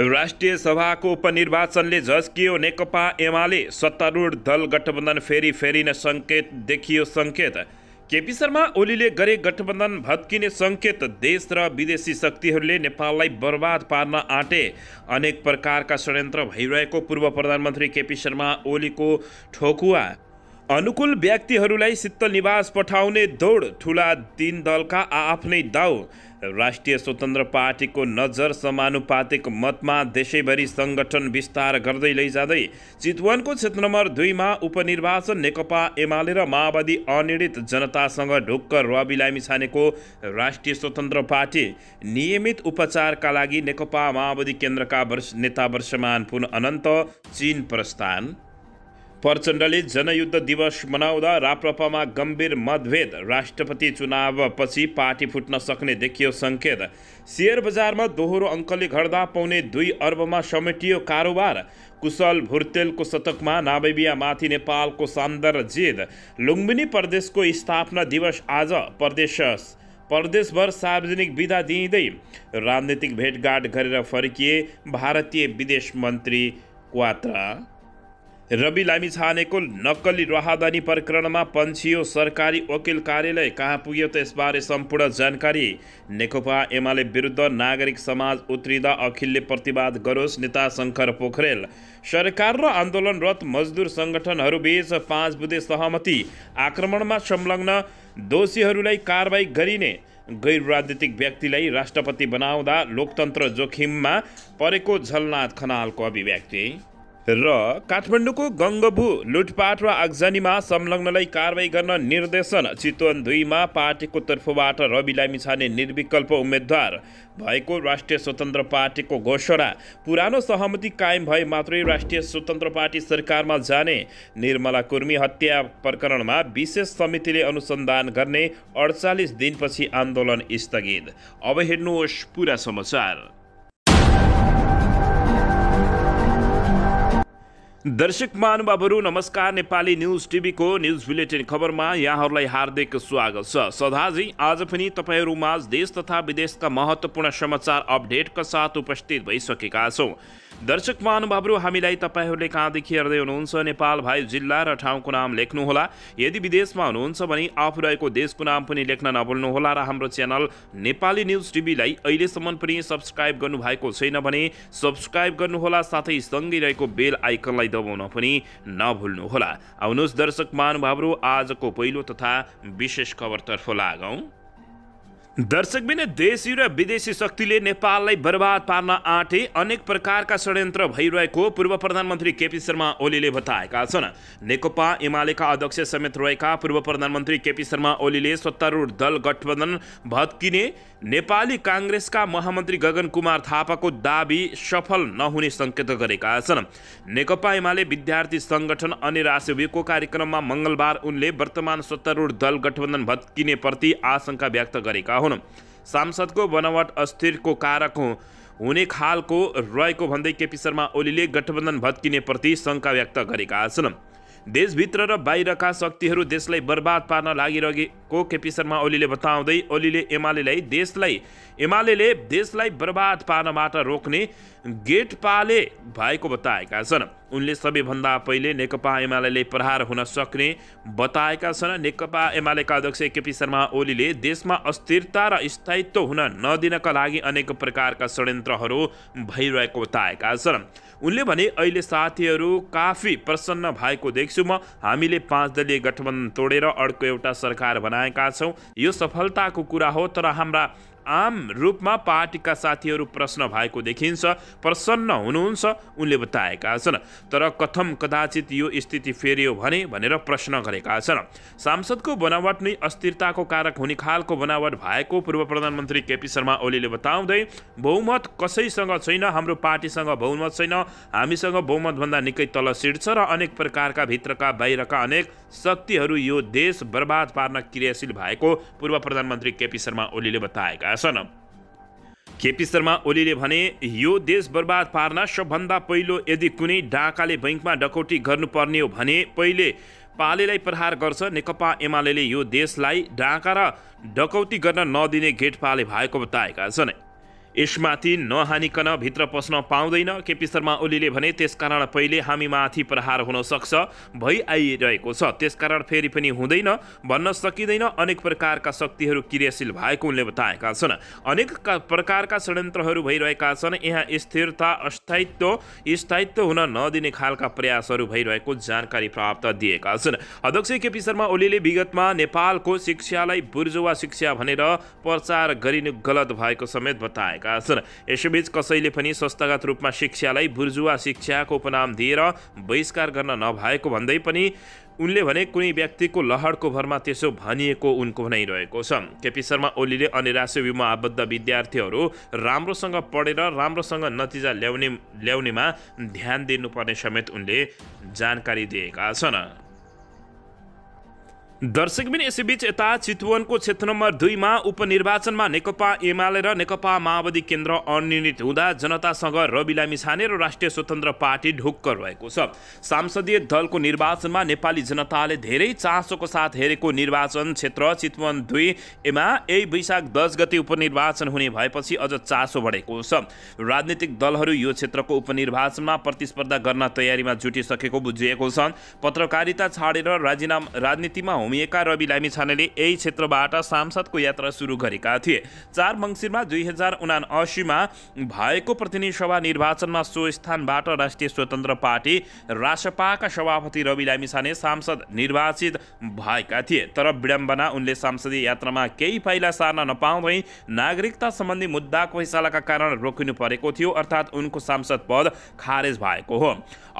राष्ट्रिय सभाको उपनिर्वाचनले झस्कियो नेकपा एमाले सत्तारूढ दल गठबन्धन फेरि फेरिन सङ्केत देखियो सङ्केत केपी शर्मा ओलीले गरे गठबन्धन भत्किने सङ्केत देश र विदेशी शक्तिहरूले नेपाललाई बर्बाद पार्न आँटे अनेक प्रकारका षड्यन्त्र भइरहेको पूर्व प्रधानमन्त्री केपी शर्मा ओलीको ठोकुवा अनुकूल व्यक्तिहरूलाई शीतल निवास पठाउने दौड ठुला दिन दलका आआफ्नै दाउ राष्ट्रिय स्वतन्त्र पार्टीको नजर समानुपातिक मतमा देशैभरि सङ्गठन विस्तार गर्दै लैजाँदै चितवनको क्षेत्र नम्बर दुईमा उपनिर्वाचन नेकपा एमाले र माओवादी अनिर्णित जनतासँग ढुक्क रवि छानेको राष्ट्रिय स्वतन्त्र पार्टी नियमित उपचारका लागि नेकपा माओवादी केन्द्रका वर्ष नेता वर्षमान पुन अनन्त चीन प्रस्थान प्रचण्डले जनयुद्ध दिवस मनाउँदा राप्रपामा गम्भीर मतभेद राष्ट्रपति चुनावपछि पार्टी फुट्न सक्ने देखियो सङ्केत सेयर बजारमा दोहोरो अङ्कले घट्दा पाउने दुई अर्बमा समेटियो कारोबार कुशल भुर्तेलको शतकमा नाभेबियामाथि नेपालको सान्दर जित लुम्बिनी प्रदेशको स्थापना दिवस आज प्रदेश प्रदेशभर सार्वजनिक विदा दिइँदै राजनीतिक भेटघाट गरेर फर्किए भारतीय विदेश मन्त्री क्वात्रा रवि लामिछानेको नक्कली राहदानी प्रकरणमा पन्छियो सरकारी वकिल कार्यालय कहाँ पुग्यो त यसबारे सम्पूर्ण जानकारी नेकपा एमाले विरुद्ध नागरिक समाज उत्रिँदा अखिलले प्रतिवाद गरोस् नेता शङ्कर पोखरेल सरकार र आन्दोलनरत मजदुर सङ्गठनहरूबीच पाँच बुधे सहमति आक्रमणमा संलग्न दोषीहरूलाई कारवाही गरिने गैर राजनीतिक व्यक्तिलाई राष्ट्रपति बनाउँदा लोकतन्त्र जोखिममा परेको झलनाथ खनालको अभिव्यक्ति र काठमाडौँको गङ्गबु लुटपाट र आगजनीमा संलग्नलाई कारवाही गर्न निर्देशन चितवन दुईमा पार्टीको तर्फबाट रवि लामिछाने निर्विकल्प उम्मेद्वार भएको राष्ट्रिय स्वतन्त्र पार्टीको घोषणा पुरानो सहमति कायम भए मात्रै राष्ट्रिय स्वतन्त्र पार्टी सरकारमा जाने निर्मला कुर्मी हत्या प्रकरणमा विशेष समितिले अनुसन्धान गर्ने अडचालिस दिनपछि आन्दोलन स्थगित अब हेर्नुहोस् पुरा समाचार दर्शक महानुभावहरू नमस्कार नेपाली न्युज टिभीको न्युज बुलेटिन खबरमा यहाँहरूलाई हार्दिक स्वागत छ सदाजी आज पनि तपाईँहरूमा देश तथा विदेशका महत्त्वपूर्ण समाचार अपडेटका साथ उपस्थित भइसकेका छौँ दर्शक महानुभावहरू हामीलाई तपाईँहरूले कहाँदेखि हेर्दै हुनुहुन्छ नेपाल भाइ जिल्ला र ठाउँको नाम लेख्नुहोला यदि विदेशमा हुनुहुन्छ भने आफू रहेको देशको नाम पनि लेख्न नभुल्नुहोला र हाम्रो च्यानल नेपाली न्युज टिभीलाई अहिलेसम्म पनि सब्सक्राइब गर्नुभएको छैन भने सब्सक्राइब गर्नुहोला साथै सँगै रहेको बेल आइकनलाई दबाउन पनि नभुल्नुहोला आउनुहोस् दर्शक महानुभावहरू आजको पहिलो तथा विशेष खबरतर्फ लागौँ दर्शक बिना देशी र विदेशी शक्तिले नेपाललाई बर्बाद पार्न आँटे अनेक प्रकारका षड्यन्त्र भइरहेको पूर्व प्रधानमन्त्री केपी शर्मा ओलीले बताएका छन् नेकपा एमालेका अध्यक्ष समेत रहेका पूर्व प्रधानमन्त्री केपी शर्मा ओलीले सत्तारूढ दल गठबन्धन भत्किने नेपाली काङ्ग्रेसका महामन्त्री गगन कुमार थापाको दावी सफल नहुने सङ्केत गरेका छन् नेकपा एमाले विद्यार्थी सङ्गठन अनि रासेको कार्यक्रममा मङ्गलबार उनले वर्तमान सत्तारूढ दल गठबन्धन भत्किनेप्रति आशंका व्यक्त गरेका हुन् सांसदको बनावट अस्थिरको कारक हुने खालको रहेको भन्दै केपी शर्मा ओलीले गठबन्धन भत्किनेप्रति शङ्का व्यक्त गरेका छन् देशभित्र र बाहिरका शक्तिहरू देशलाई बर्बाद पार्न लागिरहेको केपी शर्मा ओलीले बताउँदै ओलीले एमालेलाई देशलाई एमाले देशलाई बर्बाद पार्नबाट रोक्ने गेटपाले भएको बताएका छन् उनले सबैभन्दा पहिले नेकपा एमाले प्रहार हुन सक्ने बताएका छन् नेकपा एमालेका अध्यक्ष केपी शर्मा ओलीले देशमा अस्थिरता र स्थायित्व हुन नदिनका लागि अनेक प्रकारका षड्यन्त्रहरू भइरहेको बताएका छन् उनले भने अहिले साथीहरू काफी प्रसन्न भएको देख्छु म हामीले पाँच दलीय गठबन्धन तोडेर अर्को एउटा सरकार बनाएका छौँ यो सफलताको कुरा हो तर हाम्रा आम रूपमा पार्टीका साथीहरू प्रश्न भएको देखिन्छ प्रसन्न हुनुहुन्छ उनले बताएका छन् तर कथम कदाचित यो स्थिति फेरियो भने भनेर प्रश्न गरेका छन् सांसदको बनावट नै अस्थिरताको कारक हुने खालको बनावट भएको पूर्व प्रधानमन्त्री केपी शर्मा ओलीले बताउँदै बहुमत कसैसँग छैन हाम्रो पार्टीसँग बहुमत छैन हामीसँग बहुमतभन्दा निकै तल सिट छ र अनेक प्रकारका भित्रका बाहिरका अनेक शक्तिहरू यो देश बर्बाद पार्न क्रियाशील भएको पूर्व प्रधानमन्त्री केपी शर्मा ओलीले बताएका भएका केपी शर्मा ओलीले भने यो देश बर्बाद पार्न सबभन्दा पहिलो यदि कुनै डाकाले बैङ्कमा डकौटी गर्नुपर्ने हो भने पहिले पालेलाई प्रहार गर्छ नेकपा एमाले यो देशलाई डाका र डकौती गर्न नदिने गेट पाले भएको बताएका छन् यसमाथि नहानिकन भित्र पस्न पाउँदैन केपी शर्मा ओलीले भने त्यसकारण पहिले हामीमाथि प्रहार हुन सक्छ भइ आइरहेको छ त्यसकारण फेरि पनि हुँदैन भन्न सकिँदैन अनेक प्रकारका शक्तिहरू क्रियाशील भएको उनले बताएका छन् अनेक प्रकारका षड्यन्त्रहरू भइरहेका छन् यहाँ स्थिरता अस्थायित्व स्थायित्व हुन नदिने खालका प्रयासहरू भइरहेको जानकारी प्राप्त दिएका छन् अध्यक्ष केपी शर्मा ओलीले विगतमा नेपालको शिक्षालाई बुर्जुवा शिक्षा भनेर प्रचार गरिनु गलत भएको समेत बताए गरिरहेका छन् यसैबीच कसैले पनि संस्थागत रूपमा शिक्षालाई बुर्जुवा शिक्षाको उपनाम दिएर बहिष्कार गर्न नभएको भन्दै पनि उनले भने कुनै व्यक्तिको लहरको भरमा त्यसो भनिएको उनको भनाइरहेको छ केपी शर्मा ओलीले बिमा आबद्ध विद्यार्थीहरू राम्रोसँग पढेर राम्रोसँग नतिजा ल्याउने ल्याउनेमा ध्यान दिनुपर्ने समेत उनले जानकारी दिएका छन् दर्शकबिन यसैबीच यता चितवनको क्षेत्र नम्बर दुईमा उपनिर्वाचनमा नेकपा एमाले र नेकपा माओवादी केन्द्र अनिर्णित हुँदा जनतासँग रवि लामी र राष्ट्रिय स्वतन्त्र पार्टी ढुक्क रहेको छ सांसदीय दलको निर्वाचनमा नेपाली जनताले धेरै चासोको साथ हेरेको निर्वाचन क्षेत्र चितवन दुई एमा यही वैशाख दस गति उपनिर्वाचन हुने भएपछि अझ चासो बढेको छ राजनीतिक दलहरू यो क्षेत्रको उपनिर्वाचनमा प्रतिस्पर्धा गर्न तयारीमा जुटिसकेको बुझिएको छ पत्रकारिता छाडेर राजीनामा राजनीतिमा होमिएका रवि लामिछानेले यही क्षेत्रबाट सांसदको यात्रा सुरु गरेका थिए चार मङ्सिरमा दुई हजार उना असीमा भएको प्रतिनिधि सभा निर्वाचनमा सो स्थानबाट राष्ट्रिय स्वतन्त्र पार्टी रासपाका सभापति रवि लामिछाने सांसद निर्वाचित भएका थिए तर विडम्बना उनले सांसदीय यात्रामा केही पाइला सार्न नपाउँदै नागरिकता सम्बन्धी मुद्दाको फैसलाका कारण रोकिनु परेको थियो अर्थात् उनको सांसद पद खारेज भएको हो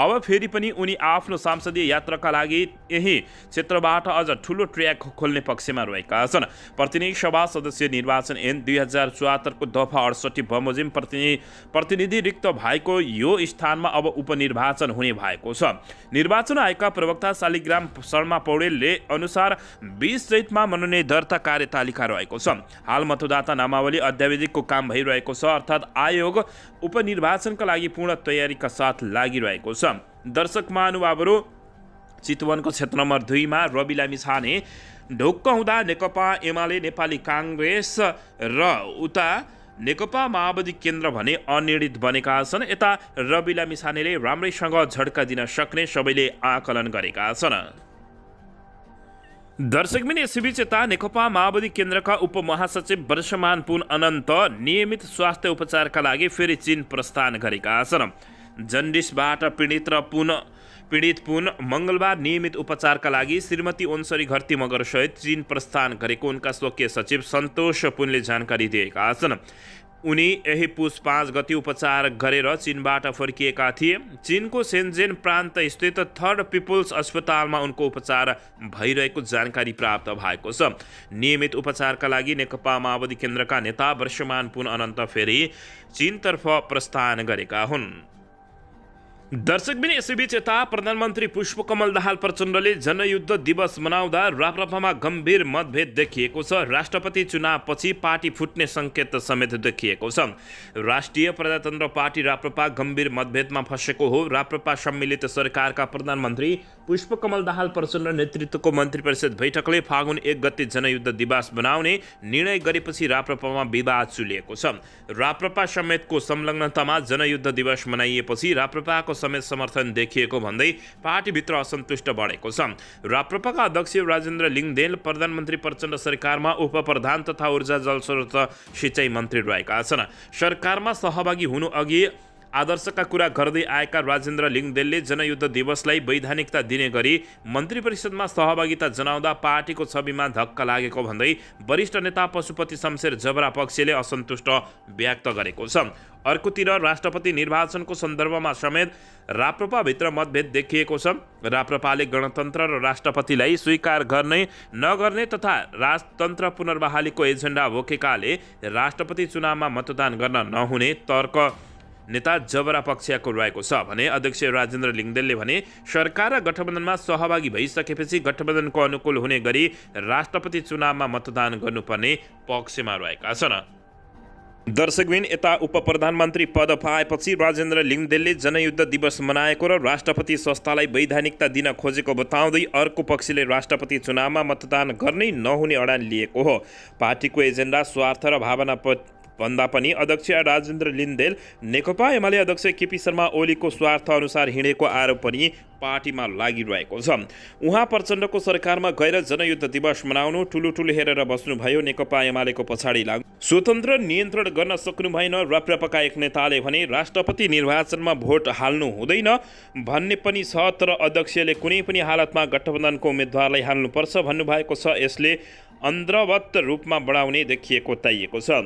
अब फेरि पनि उनी आफ्नो सांसदीय यात्राका लागि यही क्षेत्रबाट अझ ठुलो ट्र्याक खोल्ने पक्षमा रहेका छन् प्रतिनिधि सभा सदस्य निर्वाचन ऐन दुई हजार चौहत्तरको दफा अडसठी बमोजिम प्रतिनिधि प्रतिनिधि रिक्त भएको यो स्थानमा अब उपनिर्वाचन हुने भएको छ निर्वाचन आयोगका प्रवक्ता शालिग्राम शर्मा पौडेलले अनुसार बिस चैतमा मनोनयन दर्ता कार्यतालिका रहेको छ हाल मतदाता नामावली अध्यावधिकको काम भइरहेको छ अर्थात् आयोग उपनिर्वाचनका लागि पूर्ण तयारीका साथ लागिरहेको छ दर्शक महानुभावहरू चितवनको क्षेत्र नम्बर दुईमा रवि लामिछाने ढुक्क हुँदा नेकपा एमाले नेपाली काङ्ग्रेस र उता नेकपा माओवादी केन्द्र भने अनिर्णित बनेका छन् यता रवि लामिछानेले राम्रैसँग झड्का दिन सक्ने सबैले आकलन गरेका छन् दर्शकबिन यसैबीच यता नेकपा माओवादी केन्द्रका उपमहासचिव वर्षमान पुन अनन्त नियमित स्वास्थ्य उपचारका लागि फेरि चीन प्रस्थान गरेका छन् जन्डिसबाट पीडित र पुन पीडित पुन मङ्गलबार नियमित उपचारका लागि श्रीमती ओन्सरी घरती मगरसहित चिन प्रस्थान गरेको उनका स्वकीय सचिव सन्तोष पुनले जानकारी दिएका छन् उनी यही पुष पाँच गति उपचार गरेर चिनबाट फर्किएका थिए चिनको सेन्जेन प्रान्त स्थित थर्ड पिपुल्स अस्पतालमा उनको उपचार भइरहेको जानकारी प्राप्त भएको छ नियमित उपचारका लागि नेकपा माओवादी केन्द्रका नेता वर्षमान पुन अनन्त फेरि चिनतर्फ प्रस्थान गरेका हुन् दर्शक पनि यसैबीच यता प्रधानमन्त्री पुष्पकमल दाहाल प्रचण्डले जनयुद्ध दिवस मनाउँदा राप्रपामा गम्भीर मतभेद देखिएको छ राष्ट्रपति चुनावपछि पार्टी फुट्ने सङ्केत समेत देखिएको छ राष्ट्रिय प्रजातन्त्र पार्टी राप्रपा गम्भीर मतभेदमा फँसेको हो राप्रपा सम्मिलित सरकारका प्रधानमन्त्री पुष्पकमल दाहाल प्रचण्ड नेतृत्वको मन्त्री परिषद बैठकले फागुन एक गते जनयुद्ध दिवस मनाउने निर्णय गरेपछि राप्रपामा विवाद चुलिएको छ राप्रपा समेतको संलग्नतामा जनयुद्ध दिवस मनाइएपछि राप्रपाको समेत समर्थन देखिएको भन्दै पार्टीभित्र असन्तुष्ट बढेको छ राप्रपाका अध्यक्ष राजेन्द्र लिङ्गदेल प्रधानमन्त्री प्रचण्ड सरकारमा उपप्रधान तथा ऊर्जा जलस्रोत सिँचाइ मन्त्री रहेका छन् सरकारमा सहभागी हुनु अघि आदर्शका कुरा गर्दै आएका राजेन्द्र लिङदेलले जनयुद्ध दिवसलाई वैधानिकता दिने गरी मन्त्री परिषदमा सहभागिता जनाउँदा पार्टीको छविमा धक्का लागेको भन्दै वरिष्ठ नेता पशुपति शमशेर जबरा पक्षले असन्तुष्ट व्यक्त गरेको छ अर्कोतिर राष्ट्रपति निर्वाचनको सन्दर्भमा समेत राप्रपाभित्र मतभेद देखिएको छ राप्रपाले गणतन्त्र र राष्ट्रपतिलाई स्वीकार गर्ने नगर्ने तथा राजतन्त्र पुनर्बहालीको एजेन्डा बोकेकाले राष्ट्रपति चुनावमा मतदान गर्न नहुने तर्क नेता जबरा पक्षको रहेको छ भने अध्यक्ष राजेन्द्र लिङ्गदेलले भने सरकार र गठबन्धनमा सहभागी भइसकेपछि गठबन्धनको अनुकूल हुने गरी राष्ट्रपति चुनावमा मतदान गर्नुपर्ने पक्षमा रहेका छन् दर्शकबिन यता प्रधानमन्त्री पद पाएपछि राजेन्द्र लिङ्गदेलले जनयुद्ध दिवस मनाएको र राष्ट्रपति संस्थालाई वैधानिकता दिन खोजेको बताउँदै अर्को पक्षले राष्ट्रपति चुनावमा मतदान गर्नै नहुने अडान लिएको हो पार्टीको एजेन्डा स्वार्थ र भावना भन्दा पनि अध्यक्ष राजेन्द्र लिन्देल नेकपा एमाले अध्यक्ष केपी शर्मा ओलीको स्वार्थ अनुसार हिँडेको आरोप पनि पार्टीमा लागिरहेको छ उहाँ प्रचण्डको सरकारमा गएर जनयुद्ध दिवस मनाउनु ठुलो ठुलो हेरेर बस्नुभयो नेकपा एमालेको पछाडि लाग्नु स्वतन्त्र नियन्त्रण गर्न सक्नु भएन रप्रपका एक नेताले भने राष्ट्रपति निर्वाचनमा भोट हाल्नु हुँदैन भन्ने पनि छ तर अध्यक्षले कुनै पनि हालतमा गठबन्धनको उम्मेद्वारलाई हाल्नुपर्छ भन्नुभएको छ यसले अन्ध्रवत रूपमा बढाउने देखिएको बताइएको छ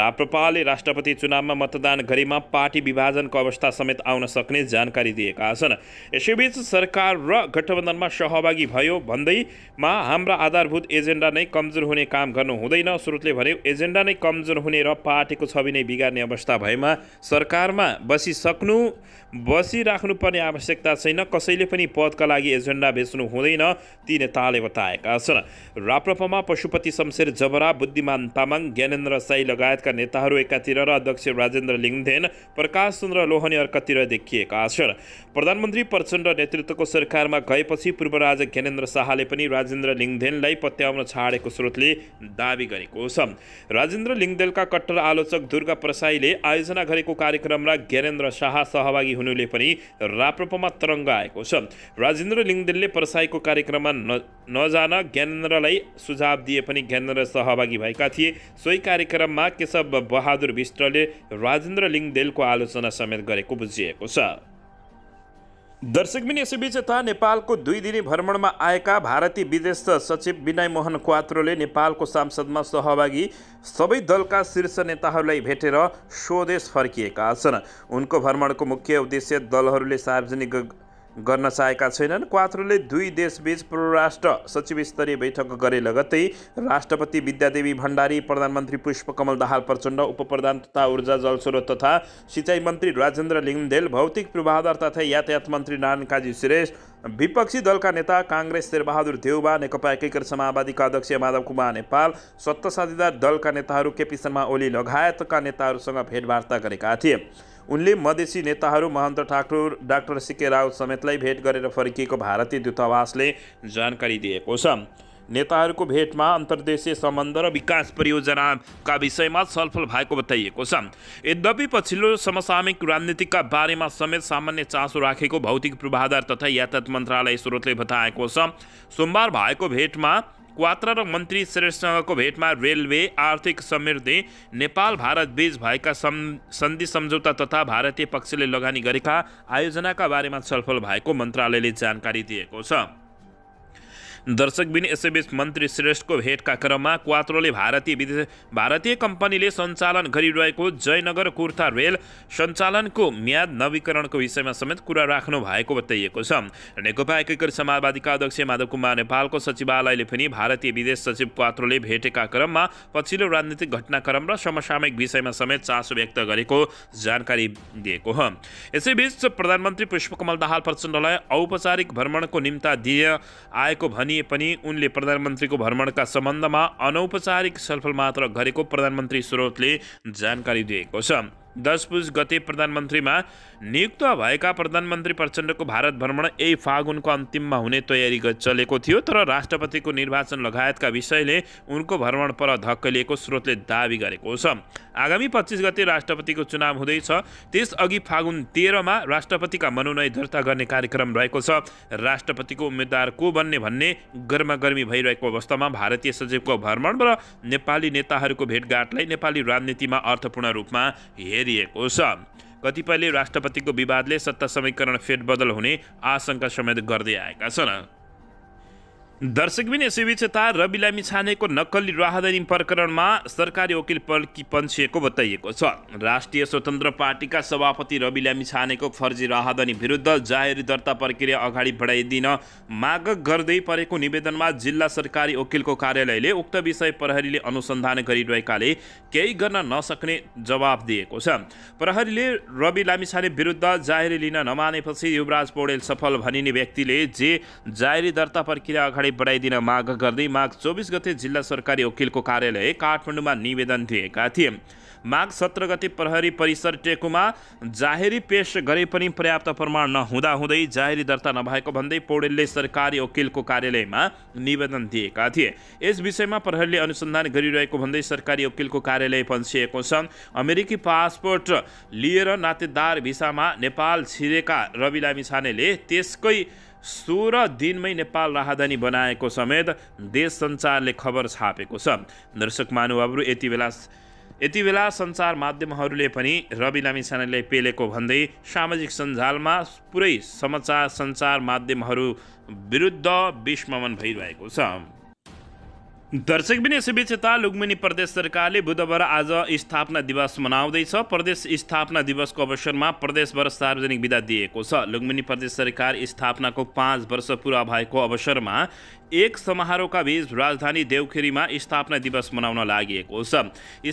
राप्रपाले राष्ट्रपति चुनावमा मतदान गरेमा पार्टी विभाजनको अवस्था समेत आउन सक्ने जानकारी दिएका छन् यसैबीच सरकार र गठबन्धनमा सहभागी भयो भन्दैमा हाम्रा आधारभूत एजेन्डा नै कमजोर हुने काम गर्नु हुँदैन स्रोतले भन्यो एजेन्डा नै कमजोर हुने र पार्टीको छवि नै बिगार्ने अवस्था भएमा सरकारमा बसिसक्नु बसिराख्नुपर्ने आवश्यकता छैन कसैले पनि पदका लागि एजेन्डा बेच्नु हुँदैन ती नेताले बताएका छन् राप्रपामा पशुपति शमशेर जबरा बुद्धिमान तामाङ ज्ञानेन्द्र साई लगायतका नेताहरू एकातिर र अध्यक्ष राजेन्द्र लिङ्देन प्रकाश चन्द्र लोहनी अर्कातिर देखिएका छन् प्रधानमन्त्री प्रचण्ड नेतृत्वको सरकारमा गएपछि पूर्व राजा ज्ञानेन्द्र शाहले पनि राजेन्द्र लिङ्देनलाई पत्याउन छाडेको स्रोतले दावी गरेको छ राजेन्द्र लिङदेनका कट्टर आलोचक दुर्गा प्रसाईले आयोजना गरेको कार्यक्रममा ज्ञानेन्द्र शाह सहभागी हुनुले पनि राप्रोपमा तरङ्ग आएको छ राजेन्द्र लिङ्देनले प्रसाईको कार्यक्रममा न नजान ज्ञानेन्द्रलाई सुझाव दिए पनि ज्ञानेन्द्र सहभागी भएका थिए सोही कार्यक्रममा केशव बहादुर विष्टले राजेन्द्र लिङदेलको आलोचना समेत गरेको बुझिएको छ दर्शकबिन यसैबीच त नेपालको दुई दिने भ्रमणमा आएका भारतीय विदेश सचिव विनय मोहन क्वात्रोले नेपालको सांसदमा सहभागी सबै दलका शीर्ष नेताहरूलाई भेटेर स्वदेश फर्किएका छन् उनको भ्रमणको मुख्य उद्देश्य दलहरूले सार्वजनिक गर्न चाहेका छैनन् क्वात्रोले दुई देशबीच परराष्ट्र सचिव स्तरीय बैठक गरे लगत्तै राष्ट्रपति विद्यादेवी भण्डारी प्रधानमन्त्री पुष्पकमल दाहाल प्रचण्ड उपप्रधान तथा ऊर्जा जलस्रोत तथा सिँचाइ मन्त्री राजेन्द्र लिङदेल भौतिक पूर्वाधार तथा यातायात मन्त्री नारायण काजी सुरेश विपक्षी दलका नेता काङ्ग्रेस शेरबहादुर देउबा नेकपा एकीकृत समाजवादीका अध्यक्ष माधव कुमार नेपाल सत्ता साझेदार दलका नेताहरू केपी शर्मा ओली लगायतका नेताहरूसँग भेटवार्ता गरेका थिए उनले मधेसी नेताहरू महन्त ठाकुर डाक्टर सिके राउत समेतलाई भेट गरेर फर्किएको भारतीय दूतावासले जानकारी दिएको छ नेताहरूको भेटमा अन्तर्देशीय सम्बन्ध र विकास परियोजनाका विषयमा छलफल भएको बताइएको छ यद्यपि पछिल्लो समसामयिक राजनीतिका बारेमा समेत सामान्य चासो राखेको भौतिक पूर्वाधार तथा यातायात मन्त्रालय स्रोतले बताएको छ सोमबार भएको भेटमा क्वात्रा र मन्त्री श्रेष्ठसँगको भेटमा रेलवे आर्थिक समृद्धि नेपाल भारत बीच भएका सन्धि सम्झौता तथा भारतीय पक्षले लगानी गरेका आयोजनाका बारेमा छलफल भएको मन्त्रालयले जानकारी दिएको छ दर्शकबिन यसैबीच मन्त्री श्रेष्ठको भेटका क्रममा क्वात्रोले भारतीय विदेश भारतीय कम्पनीले सञ्चालन गरिरहेको जयनगर कुर्ता रेल सञ्चालनको म्याद नवीकरणको विषयमा समेत कुरा राख्नु भएको बताइएको छ नेकपा एकीकृत समाजवादीका अध्यक्ष माधव कुमार नेपालको सचिवालयले पनि भारतीय विदेश सचिव क्वात्रोले भेटेका क्रममा पछिल्लो राजनीतिक घटनाक्रम र समसामयिक विषयमा समेत चासो व्यक्त गरेको जानकारी दिएको हो यसैबीच प्रधानमन्त्री पुष्पकमल दाहाल प्रचण्डलाई औपचारिक भ्रमणको निम्ता दिए आएको भनी प्रधानमंत्री पनि उनले प्रधानमन्त्रीको भ्रमणका सम्बन्धमा अनौपचारिक छलफल मात्र गरेको प्रधानमन्त्री स्रोतले जानकारी दिएको छ दस पुस गते प्रधानमन्त्रीमा नियुक्त भएका प्रधानमन्त्री प्रचण्डको भारत भ्रमण यही फागुनको अन्तिममा हुने तयारी चलेको थियो तर राष्ट्रपतिको निर्वाचन लगायतका विषयले उनको भ्रमण पर धक्कलिएको स्रोतले दावी गरेको छ आगामी पच्चिस गते राष्ट्रपतिको चुनाव हुँदैछ त्यसअघि फागुन तेह्रमा राष्ट्रपतिका मनोनय दर्ता गर्ने कार्यक्रम रहेको छ राष्ट्रपतिको उम्मेद्वार को बन्ने भन्ने गर्मागर्मी भइरहेको अवस्थामा भारतीय सचिवको भ्रमण र नेपाली नेताहरूको भेटघाटलाई नेपाली राजनीतिमा अर्थपूर्ण रूपमा हेरिएको छ कतिपयले राष्ट्रपतिको विवादले सत्ता समीकरण फेरबदल हुने आशंका समेत गर्दै आएका छन् दर्शकबिन यसैबीच यता रवि लामी छानेको नक्कली राहदानी प्रकरणमा सरकारी वकिल पल्की पन्छिएको बताइएको छ राष्ट्रिय स्वतन्त्र पार्टीका सभापति रवि लामी छानेको फर्जी राहदानी विरुद्ध जाहेरी दर्ता प्रक्रिया अगाडि बढाइदिन माग गर्दै परेको निवेदनमा जिल्ला सरकारी वकिलको कार्यालयले उक्त विषय प्रहरीले अनुसन्धान गरिरहेकाले केही गर्न नसक्ने जवाब दिएको छ प्रहरीले रवि लामिछाने विरुद्ध जाहेरी लिन नमानेपछि युवराज पौडेल सफल भनिने व्यक्तिले जे जाहेरी दर्ता प्रक्रिया अगाडि अगाडि बढाइदिन माग गर्दै माघ चौबिस गते जिल्ला सरकारी वकिलको कार्यालय काठमाडौँमा निवेदन दिएका थिए माघ सत्र गते प्रहरी परिसर टेकुमा जाहेरी पेश गरे पनि पर्याप्त प्रमाण नहुँदाहुँदै जाहेरी दर्ता नभएको भन्दै पौडेलले सरकारी वकिलको कार्यालयमा निवेदन दिएका थिए यस विषयमा प्रहरीले अनुसन्धान गरिरहेको भन्दै सरकारी वकिलको कार्यालय पन्सिएको छ अमेरिकी पासपोर्ट लिएर नातेदार भिसामा नेपाल छिरेका रवि लामिछानेले त्यसकै सोह्र दिनमै नेपाल राहदानी बनाएको समेत देश सञ्चारले खबर छापेको छ दर्शक महानुभावहरू यति बेला यति बेला सञ्चार माध्यमहरूले पनि रवि लामिछानेले पेलेको भन्दै सामाजिक सञ्जालमा पुरै समाचार सञ्चार माध्यमहरू विरुद्ध विस्मन भइरहेको छ दर्शक पनि यसैबीचता लुम्बिनी प्रदेश सरकारले बुधबार आज स्थापना दिवस मनाउँदैछ प्रदेश स्थापना दिवसको अवसरमा प्रदेशभर सार्वजनिक विदा दिएको छ लुम्बिनी प्रदेश सरकार स्थापनाको पाँच वर्ष पुरा भएको अवसरमा एक समारोहका बीच राजधानी देवखेरीमा स्थापना दिवस मनाउन लागिएको छ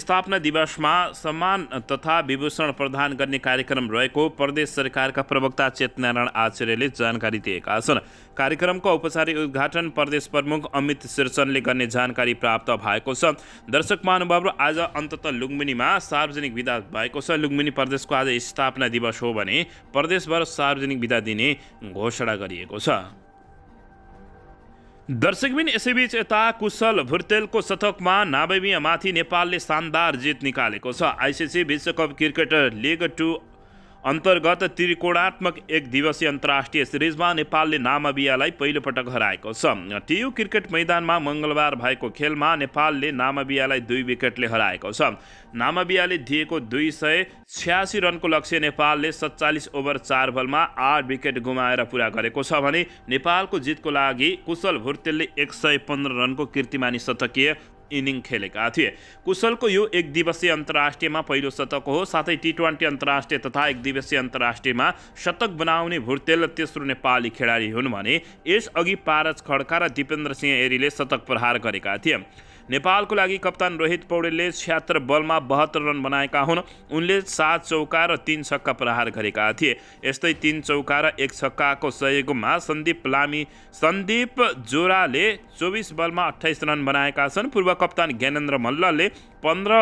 स्थापना दिवसमा सम्मान तथा विभूषण प्रदान गर्ने कार्यक्रम रहेको प्रदेश सरकारका प्रवक्ता चेतनारायण आचार्यले जानकारी दिएका छन् कार्यक्रमको औपचारिक उद्घाटन प्रदेश प्रमुख अमित शीर्षनले गर्ने जानकारी प्राप्त भएको छ दर्शक महानुभावहरू आज अन्तत लुम्बिनीमा सार्वजनिक विदा भएको छ लुम्बिनी प्रदेशको आज स्थापना दिवस हो भने प्रदेशभर सार्वजनिक विदा दिने घोषणा गरिएको छ दर्शकबिन यसैबीच यता कुशल भुर्तेलको शतकमा नाबेबियामाथि नेपालले शानदार जित निकालेको छ आइसिसी विश्वकप क्रिकेटर लिग टू अन्तर्गत त्रिकोणात्मक एक दिवसीय अन्तर्राष्ट्रिय सिरिजमा नेपालले नामाबियालाई पहिलोपटक हराएको छ टियु क्रिकेट मैदानमा मङ्गलबार भएको खेलमा नेपालले नामाबियालाई दुई विकेटले हराएको छ नामाबियाले दिएको दुई सय छ्यासी रनको लक्ष्य नेपालले सत्तालिस ओभर चार बलमा आठ विकेट गुमाएर पुरा गरेको छ भने नेपालको जितको लागि कुशल भुर्तेलले एक सय पन्ध्र रनको किर्तिमानी शतकीय इनिङ खेलेका थिए कुशलको यो एक दिवसीय अन्तर्राष्ट्रियमा पहिलो शतक हो साथै टी ट्वेन्टी अन्तर्राष्ट्रिय तथा एक दिवसीय अन्तर्राष्ट्रियमा शतक बनाउने भुर्तेल तेस्रो नेपाली खेलाडी हुन् भने यसअघि पारज खड्का र दिपेन्द्र सिंह एरीले शतक प्रहार गरेका थिए नेपालको लागि कप्तान रोहित पौडेलले छ्यात्तर बलमा बहत्तर रन बनाएका हुन् उनले सात चौका र तिन छक्का प्रहार गरेका थिए यस्तै तिन चौका र एक छक्काको सहयोगमा सन्दीप लामी सन्दीप जोराले चौबिस बलमा अठाइस रन बनाएका छन् पूर्व कप्तान ज्ञानेन्द्र मल्लले पन्ध्र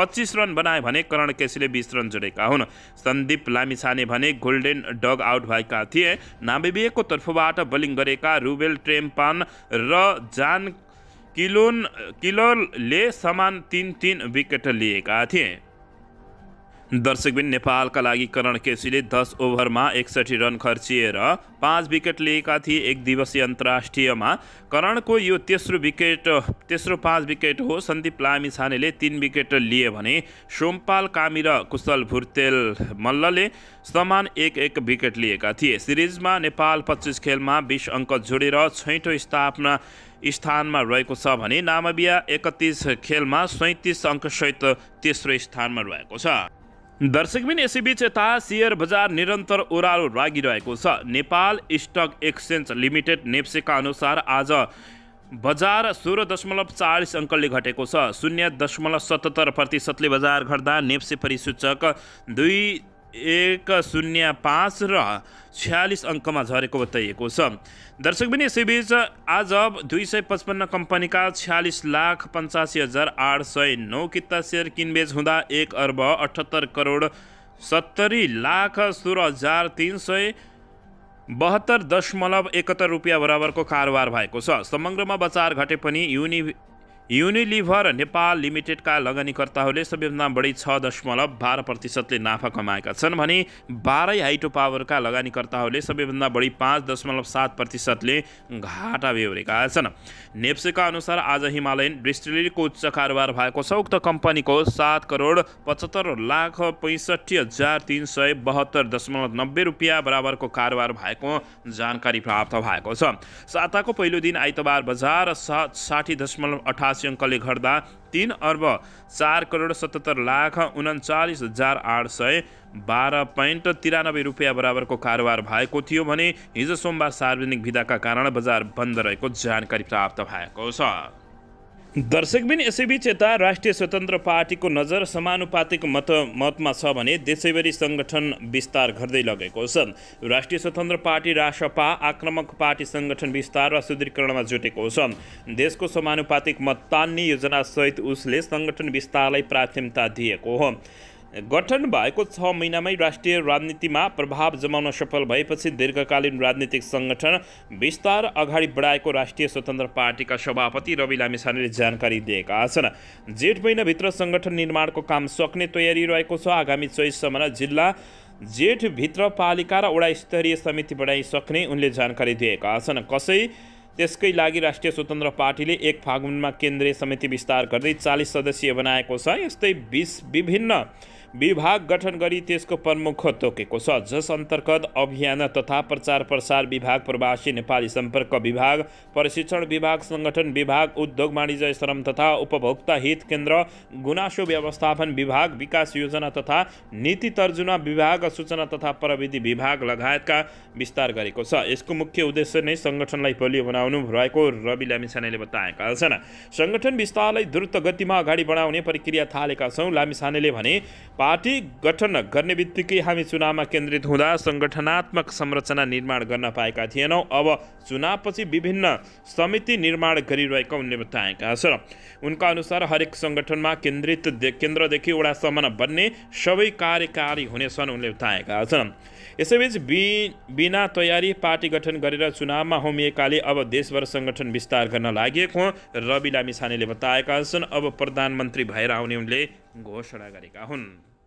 पच्चिस रन बनाए भने करण केसीले बिस रन जोडेका हुन् सन्दीप लामिछाने भने गोल्डेन डग आउट भएका थिए नाम्बिबिएको तर्फबाट बलिङ गरेका रुबेल ट्रेम्पान र जान किलोन किलोले समान तिन तिन विकेट लिएका थिए दर्शकबिन नेपालका लागि करण केसीले दस ओभरमा एकसठी रन खर्चिएर पाँच विकेट लिएका थिए एक दिवसीय अन्तर्राष्ट्रियमा करणको यो तेस्रो विकेट तेस्रो पाँच विकेट हो सन्दीप लामिछानेले तिन विकेट लिए भने सोमपाल कामी र कुशल भुर्तेल मल्लले समान एक एक विकेट लिएका थिए सिरिजमा नेपाल पच्चिस खेलमा बिस अङ्क जोडेर छैटौँ स्थापना स्थानमा रहेको छ भने नामबिया एकतिस खेलमा सैँतिस अङ्कसहित तेस्रो स्थानमा रहेको छ दर्शकबिन यसैबीच यता सेयर बजार निरन्तर ओह्रालो लागिरहेको छ नेपाल स्टक एक्सचेन्ज लिमिटेड नेप्सेका अनुसार आज बजार सोह्र दशमलव चालिस अङ्कले घटेको छ शून्य दशमलव सतहत्तर प्रतिशतले बजार घट्दा नेप्से परिसूचक दुई एक शून्य पाँच र छ्यालिस अङ्कमा झरेको बताइएको छ दर्शक पनि यसैबीच आज दुई सय पचपन्न कम्पनीका छ्यालिस लाख पन्चासी हजार आठ सय नौ किता सेयर किनबेच हुँदा एक अर्ब अठहत्तर करोड सत्तरी लाख सोह्र हजार तिन सय बहत्तर दशमलव एकहत्तर रुपियाँ बराबरको कारोबार भएको छ समग्रमा बजार घटे पनि युनि युनिलिभर नेपाल लिमिटेडका लगानीकर्ताहरूले सबैभन्दा बढी छ दशमलव बाह्र प्रतिशतले नाफा कमाएका छन् भने बाह्रै हाइटो पावरका लगानीकर्ताहरूले सबैभन्दा बढी पाँच दशमलव सात प्रतिशतले घाटा बेहोरेका छन् नेप्सेका अनुसार आज हिमालयन डिस्टिलरीको उच्च कारोबार भएको छ उक्त कम्पनीको सात करोड पचहत्तर लाख पैँसठी हजार तिन सय बहत्तर दशमलव नब्बे रुपियाँ बराबरको कारोबार भएको जानकारी प्राप्त भएको छ साताको पहिलो दिन आइतबार बजार सात साठी दशमलव अठासी आशङ्कले गर्दा तिन अर्ब चार करोड सतहत्तर लाख उन्चालिस हजार आठ सय बाह्र पोइन्ट तिरानब्बे रुपियाँ बराबरको कारोबार भएको थियो भने हिजो सोमबार सार्वजनिक विधाका कारण बजार बन्द रहेको जानकारी प्राप्त भएको छ दर्शकबिन यसैबीच यता राष्ट्रिय स्वतन्त्र पार्टीको नजर समानुपातिक मत मतमा छ भने देशैभरि सङ्गठन विस्तार गर्दै लगेको छ राष्ट्रिय स्वतन्त्र पार्टी रासपा आक्रमक पार्टी सङ्गठन विस्तार र सुदृढीकरणमा जुटेको छ देशको समानुपातिक मत तान्ने योजनासहित उसले सङ्गठन विस्तारलाई प्राथमिकता दिएको हो गठन भएको छ महिनामै राष्ट्रिय राजनीतिमा प्रभाव जमाउन सफल भएपछि दीर्घकालीन राजनीतिक सङ्गठन विस्तार अगाडि बढाएको राष्ट्रिय स्वतन्त्र पार्टीका सभापति रवि लामिसानेले जानकारी दिएका छन् जेठ महिनाभित्र सङ्गठन निर्माणको काम सक्ने तयारी रहेको छ आगामी चैतसम्म जिल्ला जेठभित्र पालिका र वडा स्तरीय समिति बढाइसक्ने उनले जानकारी दिएका छन् कसै त्यसकै लागि राष्ट्रिय स्वतन्त्र पार्टीले एक फागुनमा केन्द्रीय समिति विस्तार गर्दै चालिस सदस्यीय बनाएको छ यस्तै बिस विभिन्न विभाग गठन गरी त्यसको प्रमुख तोकेको छ जस अन्तर्गत अभियान तथा प्रचार प्रसार विभाग प्रवासी नेपाली सम्पर्क विभाग प्रशिक्षण विभाग सङ्गठन विभाग उद्योग वाणिज्य श्रम तथा उपभोक्ता हित केन्द्र गुनासो व्यवस्थापन विभाग विकास योजना तथा नीति तर्जुना विभाग सूचना तथा प्रविधि विभाग लगायतका विस्तार गरेको छ यसको मुख्य उद्देश्य नै सङ्गठनलाई बलियो बनाउनु रहेको रवि लामिसानेले बताएका छन् सङ्गठन विस्तारलाई द्रुत गतिमा अगाडि बढाउने प्रक्रिया थालेका छौँ लामिसानेले भने पार्टी गठन गर्ने बित्तिकै हामी चुनावमा केन्द्रित हुँदा सङ्गठनात्मक संरचना निर्माण गर्न पाएका थिएनौँ अब चुनावपछि विभिन्न समिति निर्माण गरिरहेको उनले बताएका छन् उनका अनुसार हरेक सङ्गठनमा केन्द्रित केन्द्रदेखि वडासम्म बन्ने सबै कार्यकारी हुनेछन् उनले बताएका छन् यसैबीच बि बिना तयारी पार्टी गठन गरेर चुनावमा होमिएकाले अब देशभर सङ्गठन विस्तार गर्न लागि रवि लामिछानेले बताएका छन् अब प्रधानमन्त्री भएर आउने उनले घोषणा गरेका हुन्